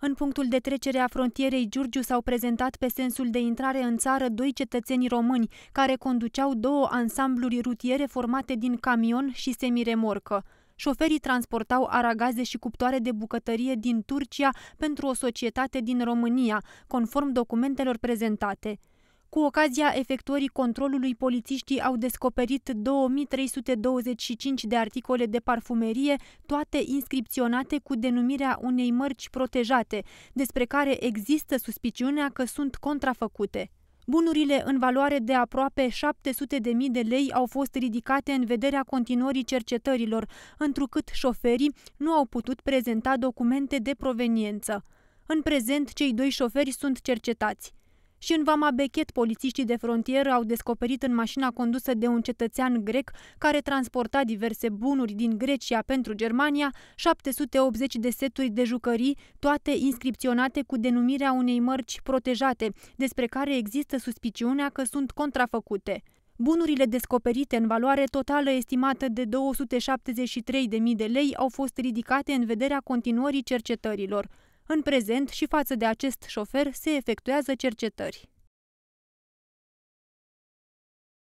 În punctul de trecere a frontierei Giurgiu s-au prezentat pe sensul de intrare în țară doi cetățeni români care conduceau două ansambluri rutiere formate din camion și semiremorcă. Șoferii transportau aragaze și cuptoare de bucătărie din Turcia pentru o societate din România, conform documentelor prezentate. Cu ocazia efectuării controlului, polițiștii au descoperit 2325 de articole de parfumerie, toate inscripționate cu denumirea unei mărci protejate, despre care există suspiciunea că sunt contrafăcute. Bunurile în valoare de aproape 700.000 de lei au fost ridicate în vederea continuării cercetărilor, întrucât șoferii nu au putut prezenta documente de proveniență. În prezent, cei doi șoferi sunt cercetați. Și în Vama Bechet, polițiștii de frontieră au descoperit în mașina condusă de un cetățean grec care transporta diverse bunuri din Grecia pentru Germania 780 de seturi de jucării, toate inscripționate cu denumirea unei mărci protejate, despre care există suspiciunea că sunt contrafăcute. Bunurile descoperite în valoare totală estimată de 273.000 de lei au fost ridicate în vederea continuării cercetărilor. În prezent și față de acest șofer se efectuează cercetări.